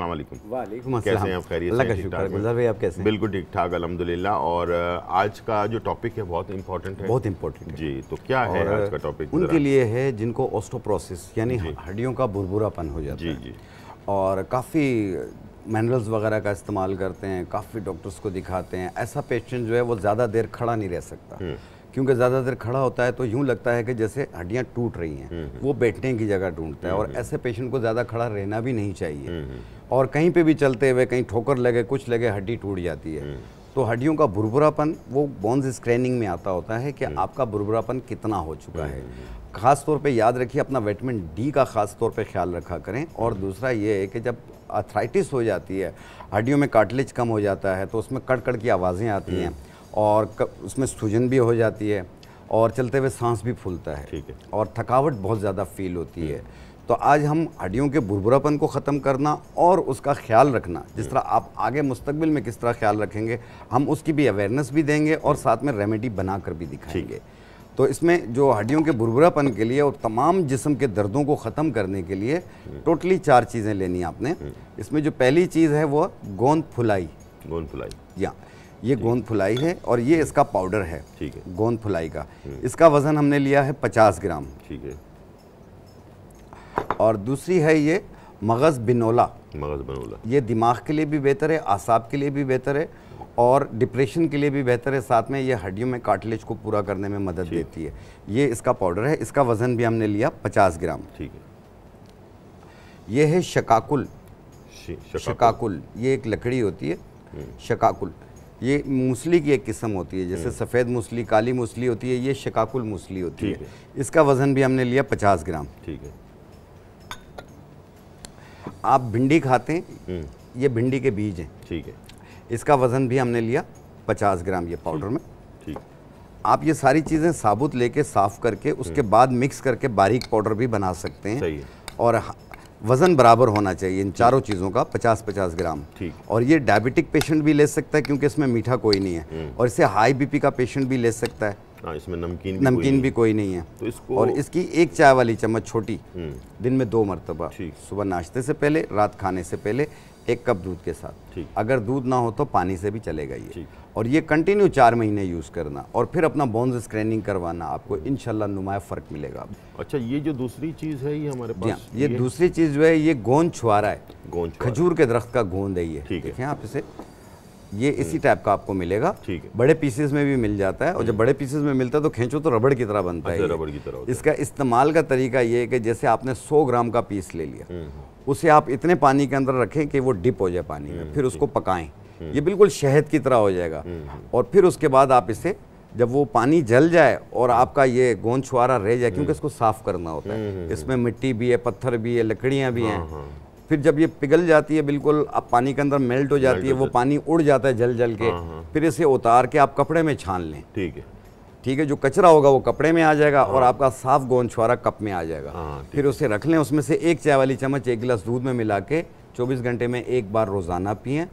अस्सलाम वालेकुम वालेकुम कैसे हैं आप खैरियत अल्लाह का शुक्र गुलजार भाई आप कैसे हैं बिल्कुल ठीक ठाक अल्हम्दुलिल्लाह और आज का जो टॉपिक है बहुत इंपॉर्टेंट है बहुत इंपॉर्टेंट जी तो क्या है आज का टॉपिक उनके लिए है जिनको ऑस्टोप्रोसिस यानी हड्डियों का बुरबुरापन हो जाता है जी जी और काफ़ी मिनरल्स वगैरह का इस्तेमाल करते हैं काफ़ी डॉक्टर्स को दिखाते हैं ऐसा पेशेंट जो है वो ज़्यादा देर खड़ा नहीं रह सकता हम्म। क्योंकि ज़्यादा देर खड़ा होता है तो यूँ लगता है कि जैसे हड्डियाँ टूट रही हैं हम्म, हम्म। वो बैठने की जगह ढूंढता है और हम्म, ऐसे पेशेंट को ज़्यादा खड़ा रहना भी नहीं चाहिए और कहीं पे भी चलते हुए कहीं ठोकर लगे कुछ लगे हड्डी टूट जाती है तो हड्डियों का भुरभुरापन वो बॉन्स स्क्रैनिंग में आता होता है कि आपका भुरभुरापन कितना हो चुका है ख़ास तौर पे याद रखिए अपना विटामिन डी का ख़ास तौर पे ख्याल रखा करें और दूसरा ये है कि जब अथराइटिस हो जाती है हड्डियों में कार्टिलेज कम हो जाता है तो उसमें कड़कड़ की आवाज़ें आती हैं और उसमें सूजन भी हो जाती है और चलते हुए सांस भी फूलता है ठीक है और थकावट बहुत ज़्यादा फील होती है तो आज हम हड्डियों के भुरभुरापन को ख़त्म करना और उसका ख्याल रखना जिस तरह आप आगे मुस्तबिल में किस तरह ख्याल रखेंगे हम उसकी भी अवेयरनेस भी देंगे और साथ में रेमेडी बना कर भी दिखाएंगे तो इसमें जो हड्डियों के भुरभुरापन के लिए और तमाम जिस्म के दर्दों को ख़त्म करने के लिए टोटली हम्म। चार चीज़ें लेनी आपने हम्म। इसमें जो पहली चीज़ है वो गोंद फुलाई गोंद फुलाई जी हाँ ये गोंद फुलाई है और ये इसका पाउडर है ठीक है गोंद फुलाई का हम्म। इसका वज़न हमने लिया है पचास ग्राम ठीक है और दूसरी है ये मगज़ बिनोला मगज़ बिनोला ये दिमाग के लिए भी बेहतर है आसाब के लिए भी बेहतर है और डिप्रेशन के लिए भी बेहतर है साथ में ये हड्डियों में कार्टिलेज को पूरा करने में मदद देती है ये इसका पाउडर है इसका वज़न भी हमने लिया पचास ग्राम ठीक है ये है शकाकुल शकाकुल ये एक लकड़ी होती है हम्म। शकाकुल ये मूसली की एक किस्म होती है जैसे हम्म। सफ़ेद मूसली काली मूसली होती है ये शिकाकुल मूसली होती है इसका वज़न भी हमने लिया पचास ग्राम ठीक है आप भिंडी खाते हैं हम्म। ये भिंडी के बीज हैं ठीक है इसका वज़न भी हमने लिया पचास ग्राम ये पाउडर में ठीक आप ये सारी चीज़ें साबुत लेके साफ़ करके उसके हम्म। बाद मिक्स करके बारीक पाउडर भी बना सकते हैं सही है। और वज़न बराबर होना चाहिए इन चारों हम्म। चीज़ों का 50-50 ग्राम ठीक और ये डायबिटिक पेशेंट भी ले सकता है क्योंकि इसमें मीठा कोई नहीं है हम्म। और इसे हाई बीपी का पेशेंट भी ले सकता है आ, हाँ, इसमें नमकीन भी नमकीन कोई भी कोई नहीं है तो इसको और इसकी एक चाय वाली चम्मच छोटी हम्म। दिन में दो मरतबा सुबह नाश्ते से पहले रात खाने से पहले एक कप दूध के साथ अगर दूध ना हो तो पानी से भी चलेगा ये और ये कंटिन्यू चार महीने यूज़ करना और फिर अपना बोन्स स्क्रैनिंग करवाना आपको इन नुमाया फ़र्क मिलेगा अच्छा ये जो दूसरी चीज़ है ये हमारे हाँ, पास ये, ये दूसरी चीज़ जो है ये गोंद छुआरा है गोंद खजूर के दरख्त का गोंद है ये ठीक है आप इसे ये इसी टाइप हम्म। का आपको मिलेगा ठीक है बड़े पीसेस में भी मिल जाता है और जब हम्म। बड़े पीसेस में मिलता है तो खींचो तो रबड़ की तरह बनता अच्छा, है रबड़ की तरह इसका इस्तेमाल का तरीका ये है कि जैसे आपने 100 ग्राम का पीस ले लिया हम्म, उसे आप इतने पानी के अंदर रखें कि वो डिप हो जाए पानी में हम्म, फिर हम्म, उसको हम्म। पकाएं ये बिल्कुल शहद की तरह हो जाएगा और फिर उसके बाद आप इसे जब वो पानी जल जाए और आपका ये गोंद छुआरा रह जाए क्योंकि इसको साफ़ करना होता है इसमें मिट्टी भी है पत्थर भी है लकड़ियाँ भी हाँ, हैं हाँ। फिर जब ये पिघल जाती है बिल्कुल आप पानी के अंदर मेल्ट हो जाती है वो पानी उड़ जाता है जल जल के हाँ, फिर इसे उतार के आप कपड़े में छान लें ठीक है ठीक है जो कचरा होगा वो कपड़े में आ जाएगा और हाँ। आपका साफ गोंद छुआरा कप में आ जाएगा हाँ, फिर उसे रख लें उसमें से एक चाय वाली चम्मच एक गिलास दूध में मिला के 24 घंटे में एक बार रोज़ाना पिए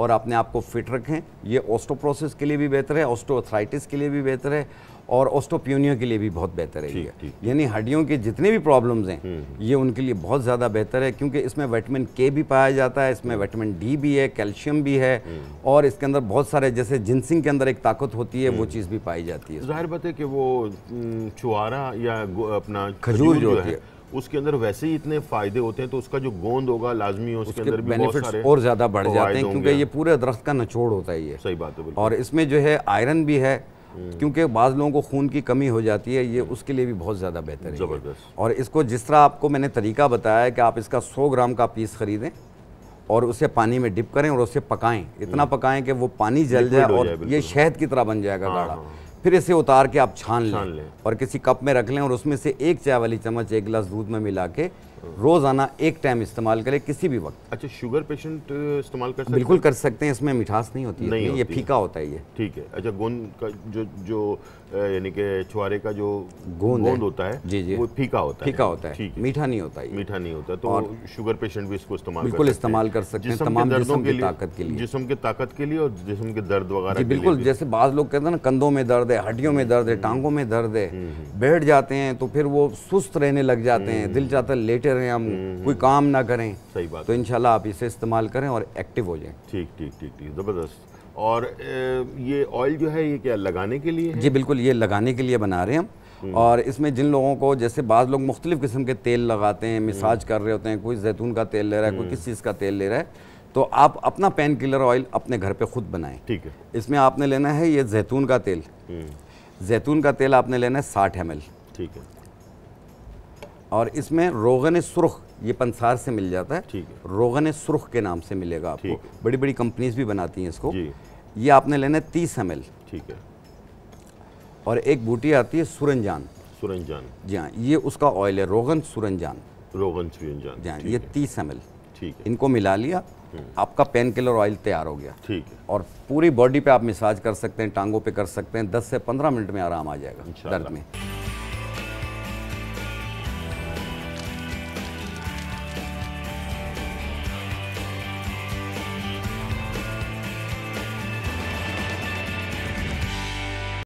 और अपने आप को फिट रखें ये ऑस्टोप्रोसिस के लिए भी बेहतर है ऑस्टोथराइटिस के लिए भी बेहतर है और ऑस्टोपियोनियो के लिए भी बहुत बेहतर है यानी हड्डियों के जितने भी प्रॉब्लम्स हैं हम्म, हम्म। ये उनके लिए बहुत ज़्यादा बेहतर है क्योंकि इसमें विटामिन के भी पाया जाता है इसमें विटामिन डी भी है कैल्शियम भी है हम्म। और इसके अंदर बहुत सारे जैसे जिनसिंग के अंदर एक ताकत होती है वो चीज़ भी पाई जाती है तो जाहिर बात है कि वो छुहारा या अपना खजूर जो होती है उसके अंदर वैसे ही इतने फायदे होते हैं तो उसका जो गोंद होगा लाजमी उसके, उसके अंदर भी और ज़्यादा बढ़ जाते हैं क्योंकि ये पूरे दरख्त का नचोड़ होता है ये सही बात है और इसमें जो है आयरन भी है हम्म। क्योंकि बाद लोगों को खून की कमी हो जाती है ये उसके लिए भी बहुत ज़्यादा बेहतर है ज़बरदस्त और इसको जिस तरह आपको मैंने तरीका बताया कि आप इसका सौ ग्राम का पीस ख़रीदें और उसे पानी में डिप करें और उसे पकाएं इतना हम्म। पकाएं कि वो पानी जल जाए और ये शहद की तरह बन जाएगा हाँ, गाढ़ा हाँ, हाँ। फिर इसे उतार के आप छान लें, और किसी कप में रख लें और उसमें से एक चाय वाली चम्मच एक गिलास दूध में मिला के रोज़ाना एक टाइम इस्तेमाल करें किसी भी वक्त अच्छा शुगर पेशेंट इस्तेमाल कर सकते बिल्कुल कर सकते हैं इसमें मिठास नहीं होती नहीं होती ये फीका होता है ये ठीक है अच्छा गोंद का जो जो यानी के छुआरे का जो गोंद गोंद होता है जी जी वो फीका होता है फीका होता है मीठा नहीं होता है मीठा नहीं होता तो शुगर पेशेंट भी इसको इस्तेमाल बिल्कुल इस्तेमाल कर सकते हैं तमाम जिसम की ताकत के लिए जिसम की ताकत के लिए और जिसम के दर्द वगैरह बिल्कुल जैसे बाज लोग कहते हैं ना कंधों में दर्द है हड्डियों में दर्द है हम्म। टांगों में दर्द है हम्म, हम्म। बैठ जाते हैं तो फिर वो सुस्त रहने लग जाते हैं दिल जाता है लेटे रहे हम हम्म, हम्म। कोई काम ना करें सही बात तो इनशाला आप इसे इस्तेमाल करें और एक्टिव हो जाएं ठीक ठीक ठीक ठीक ज़बरदस्त और ये ऑयल जो है ये क्या लगाने के लिए है? जी बिल्कुल ये लगाने के लिए बना रहे हैं हम हम्म। और इसमें जिन लोगों को जैसे बाज़ लोग मुख्तलिफ़ किस्म के तेल लगाते हैं मिसाज कर रहे होते हैं कोई जैतून का तेल ले रहा है कोई किस चीज़ का तेल ले रहा है तो आप अपना पेन किलर ऑयल अपने घर पे खुद बनाएं ठीक है इसमें आपने लेना है ये जैतून का तेल जैतून का तेल आपने लेना है साठ एम ठीक है और इसमें रोगन सुरख ये पंसार से मिल जाता है ठीक है रोगन सुरख के नाम से मिलेगा आपको बड़ी बड़ी कंपनीज भी बनाती हैं इसको ये आपने लेना है तीस एम ठीक है और एक बूटी आती है सुरंजान सुरंजान जी हाँ ये उसका ऑयल है रोगन सुरंजान रोगन सुरंजान जी हाँ ये तीस एम ठीक है इनको मिला लिया हम्म। आपका पेन किलर ऑयल तैयार हो गया ठीक है और पूरी बॉडी पे आप मिसाज कर सकते हैं टांगों पे कर सकते हैं 10 से 15 मिनट में आराम आ जाएगा दर्द में